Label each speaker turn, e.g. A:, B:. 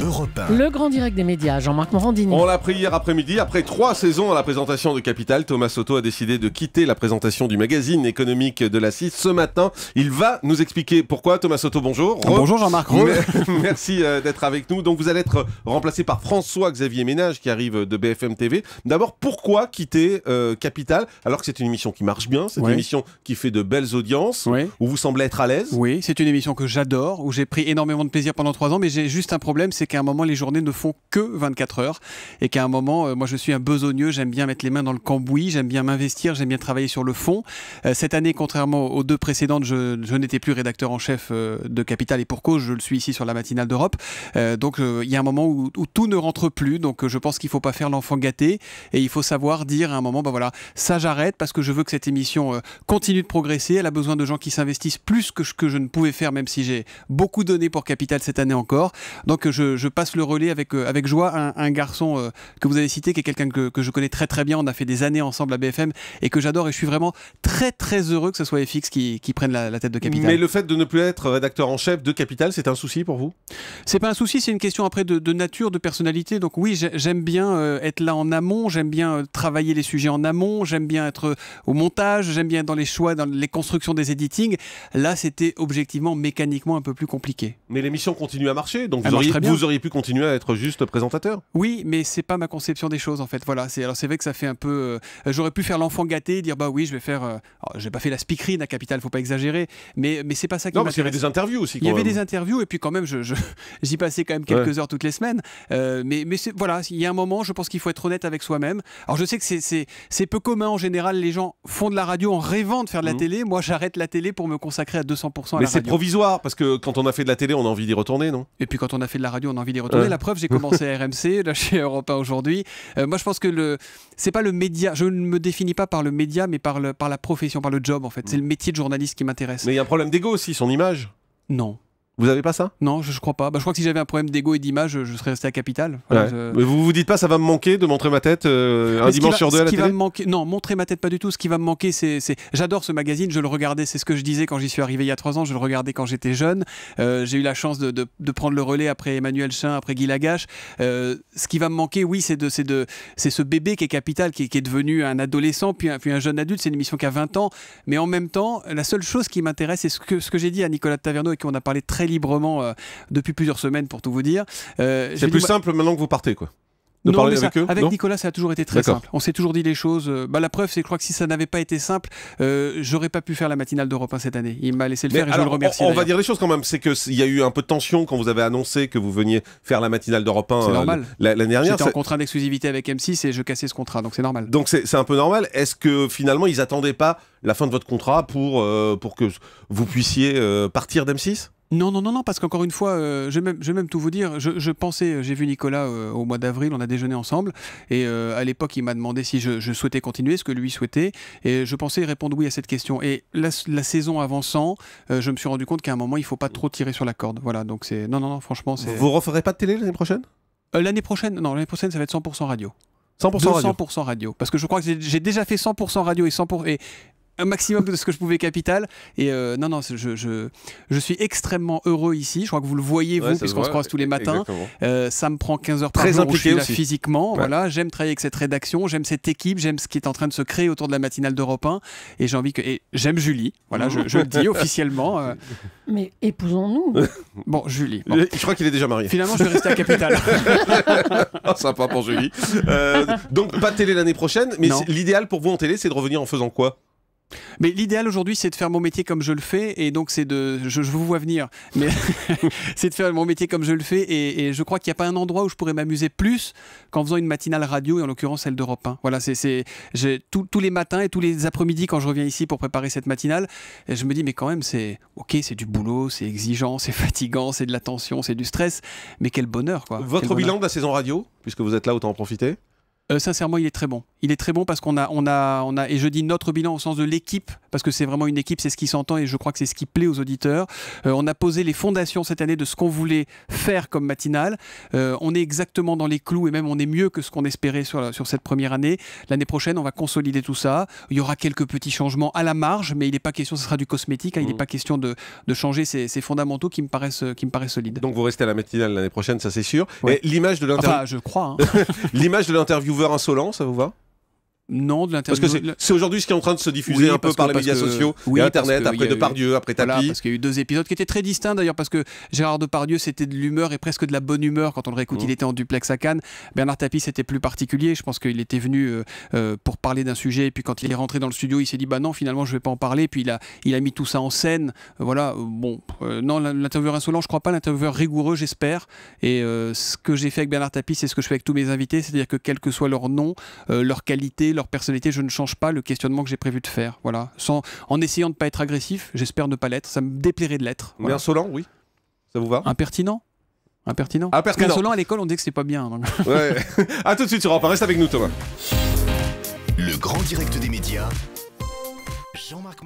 A: Europe
B: Le grand direct des médias, Jean-Marc Morandini. On
A: l'a pris hier après-midi. Après trois saisons à la présentation de Capital, Thomas Soto a décidé de quitter la présentation du magazine économique de la CIS. Ce matin, il va nous expliquer pourquoi. Thomas Soto, bonjour. Ah, bonjour Jean-Marc. Merci euh, d'être avec nous. Donc vous allez être remplacé par François-Xavier Ménage qui arrive de BFM TV. D'abord, pourquoi quitter euh, Capital alors que c'est une émission qui marche bien, c'est une émission
B: qui fait de belles audiences, où vous semblez être à l'aise Oui, c'est une émission que j'adore, où j'ai pris énormément de plaisir pendant trois ans, mais j'ai juste un problème, c'est un moment, les journées ne font que 24 heures et qu'à un moment, euh, moi, je suis un besogneux, j'aime bien mettre les mains dans le cambouis, j'aime bien m'investir, j'aime bien travailler sur le fond. Euh, cette année, contrairement aux deux précédentes, je, n'étais plus rédacteur en chef euh, de Capital et pour cause, je le suis ici sur la matinale d'Europe. donc, il y a un moment où, tout ne rentre plus. Donc, je pense qu'il ne faut pas faire l'enfant gâté et il faut savoir dire à un moment, ben voilà, ça j'arrête parce que je veux que cette émission continue de progresser. Elle a besoin de gens qui s'investissent plus que ce que je ne pouvais faire, même si j'ai beaucoup donné pour Capital cette année encore. Donc, je, je passe le relais avec, euh, avec joie à un, garçon euh, que vous avez cité, qui est quelqu'un que, que, je connais très très bien. On a fait des années ensemble à BFM et que j'adore. Et je suis vraiment très très heureux que ce soit FX qui, qui prenne la, tête de Capital. Mais le fait de ne plus être rédacteur en chef de Capital, c'est un souci pour vous C'est pas un souci, c'est une question après de, nature, de personnalité. Donc oui, j'aime bien euh, être là en amont, j'aime bien travailler les sujets en amont, j'aime bien être au montage, j'aime bien être dans les choix, dans les constructions des editings. Là, c'était objectivement, mécaniquement un peu plus compliqué. Mais l'émission continue à marcher, donc ah vous
A: auriez, auriez pu continuer à être juste présentateur.
B: Oui, mais c'est pas ma conception des choses en fait. Voilà, c'est alors c'est vrai que ça fait un peu. Euh, j'aurais pu faire l'enfant gâté, dire bah oui, je vais faire. Euh, oh, j'ai pas fait la speakerine à Capital, faut pas exagérer, mais mais c'est pas ça qui. Non, parce qu'il y avait des interviews aussi. Quand il y avait des interviews et puis quand même, j'y je, j'y passais quand même quelques heures toutes les semaines. Euh, mais mais voilà, il y a un moment, je pense qu'il faut être honnête avec soi-même. Alors je sais que c'est peu commun en général. Les gens font de la radio en rêvant de faire de la mmh. télé. Moi, j'arrête la télé pour me consacrer à 200% à la radio. Mais c'est
A: provisoire parce que quand on a fait de la télé, on a envie d'y
B: retourner, non Et puis quand on a fait de la radio, on envie d'y retourner. La preuve, j'ai commencé à RMC, là chez Europa aujourd'hui. Euh, moi, je pense que le c'est pas le média. Je ne me définis pas par le média, mais par le par la profession, par le job en fait. Mm. C'est le métier de journaliste qui m'intéresse. Mais il y a un problème d'ego aussi, son image. Non. Vous avez pas ça Non, je, ne crois pas. Bah, je crois que si j'avais un problème d'ego et d'image, je, serais resté à Capital. Vous ne vous
A: vous dites pas, ça va me manquer de montrer ma tête euh, un dimanche sur deux à la télé
B: Non, montrer ma tête pas du tout. Ce qui va me manquer, c'est, j'adore ce magazine. Je le regardais. C'est ce que je disais quand j'y suis arrivé il y a trois ans. Je le regardais quand j'étais jeune. Euh, j'ai eu la chance de, prendre le relais après Emmanuel Chin, après Guy Lagache. Euh, ce qui va me manquer, oui, c'est de, c'est ce bébé qui est Capital, qui, est devenu un adolescent, puis un, puis un jeune adulte. C'est une émission qui a 20 ans. Mais en même temps, la seule chose qui m'intéresse, c'est ce que, ce que j'ai dit à Nicolas Taverneau et qu'on a parlé très librement euh, depuis plusieurs semaines, pour tout vous dire. Euh, c'est plus simple maintenant que vous partez, quoi. avec Nicolas, ça a toujours été très simple. On s'est toujours dit les choses. Euh, bah, la preuve, c'est que je crois que si ça n'avait pas été simple, euh, j'aurais pas pu faire la matinale d'Europe 1 cette année. Il m'a laissé le faire et je le remercie. On, va
A: dire les choses quand même. C'est qu'il y a eu un peu de tension quand vous avez annoncé que vous veniez faire la matinale d'Europe 1 l'année dernière. J'étais en
B: contrat d'exclusivité avec M6 et je cassais ce contrat, donc c'est normal.
A: Donc c'est un peu normal. Est-ce que finalement, ils attendaient pas la fin de votre contrat pour, pour que vous puissiez partir d'M6
B: non, non, non, non, parce qu'encore une fois, euh, je, vais même, tout vous dire. Je, pensais, j'ai vu Nicolas euh, au mois d'avril, on a déjeuné ensemble, et euh, à l'époque, il m'a demandé si je, souhaitais continuer, ce que lui souhaitait, et je pensais répondre oui à cette question. Et la, saison avançant, je me suis rendu compte qu'à un moment, il faut pas trop tirer sur la corde. Voilà, donc c'est. Non, non, non, franchement, c'est. Vous referez pas de télé l'année prochaine L'année prochaine, non, l'année prochaine, ça va être 100% radio. 100% radio. 100% radio. Parce que je crois que j'ai déjà fait 100% radio et 100%. Et un maximum de ce que je pouvais capital. Et euh, non, non, je, je, suis extrêmement heureux ici. Je crois que vous le voyez, vous, puisqu'on se croise tous les e-, matins. Euh, ça me prend 15 heures par Très jour je suis là physiquement. Voilà, j'aime travailler avec cette rédaction, j'aime cette équipe, j'aime ce qui est en train de se créer autour de la matinale d'Europe 1. Et j'ai envie que. j'aime Julie. Voilà, je, je, le dis officiellement. Euh. Mais épousons-nous. Bon, Julie. Je crois qu'il est déjà marié. Finalement, je vais rester à Capital. Ah, sympa pour Julie. donc, pas télé l'année prochaine, mais l'idéal pour vous en télé, c'est de revenir en faisant quoi mais l'idéal aujourd'hui, c'est de faire mon métier comme je le fais, et donc c'est de, je, vous vois venir, mais c'est de faire mon métier comme je le fais, et, je crois qu'il n'y a pas un endroit où je pourrais m'amuser plus qu'en faisant une matinale radio, et en l'occurrence celle d'Europe 1. Voilà, c'est, tous les matins et tous les après-midi quand je reviens ici pour préparer cette matinale, je me dis mais quand même c'est, ok, c'est du boulot, c'est exigeant, c'est fatigant, c'est de la tension, c'est du stress, mais quel bonheur quoi. Votre bilan
A: de la saison radio, puisque vous êtes là, autant en profiter.
B: Euh, sincèrement, il est très bon. Il est très bon parce qu'on a, on a, on a, et je dis notre bilan au sens de l'équipe, parce que c'est vraiment une équipe, c'est ce qui s'entend et je crois que c'est ce qui plaît aux auditeurs. Euh, on a posé les fondations cette année de ce qu'on voulait faire comme matinale. Euh, on est exactement dans les clous et même on est mieux que ce qu'on espérait sur, sur cette première année. L'année prochaine, on va consolider tout ça. Il y aura quelques petits changements à la marge, mais il n'est pas question, ce sera du cosmétique, hein. il n'est mmh. pas question de, de changer ces, ces, fondamentaux qui me, paraissent, qui me paraissent solides. Donc vous restez à la matinale l'année prochaine, ça c'est sûr. L'image de je crois. Hein. L'image de l'intervieweur insolent, ça vous va non, de l'interview. Parce que c'est aujourd'hui ce qui est en train de se diffuser un peu par les médias sociaux, oui, Internet, après Depardieu, après Tapi. parce qu'il y a eu deux épisodes qui étaient très distincts d'ailleurs, parce que Gérard Depardieu, c'était de l'humeur et presque de la bonne humeur quand on le réécoute. Mmh. Il était en duplex à Cannes. Bernard Tapie, c'était plus particulier. Je pense qu'il était venu euh, euh, pour parler d'un sujet, et puis quand il est rentré dans le studio, il s'est dit bah non, finalement, je vais pas en parler. puis il a, il a mis tout ça en scène. Euh, voilà, bon, non, l'intervieweur insolent, je crois pas, l'intervieweur rigoureux, j'espère. Et ce que j'ai fait avec Bernard Tapie, c'est ce que je fais avec tous mes invités, c'est-à-dire que quel que soit leur nom, leur qualité, leur personnalité, je ne change pas le questionnement que j'ai prévu de faire. Voilà. Sans, en essayant de pas être agressif, j'espère ne pas l'être. Ça me déplairait de l'être. Mais insolent, oui. Ça vous va Impertinent Impertinent. Ah, à l'école, on dit que c'est pas bien. à tout de suite sur Europe Reste avec nous, Thomas. Le grand direct des médias. Jean-Marc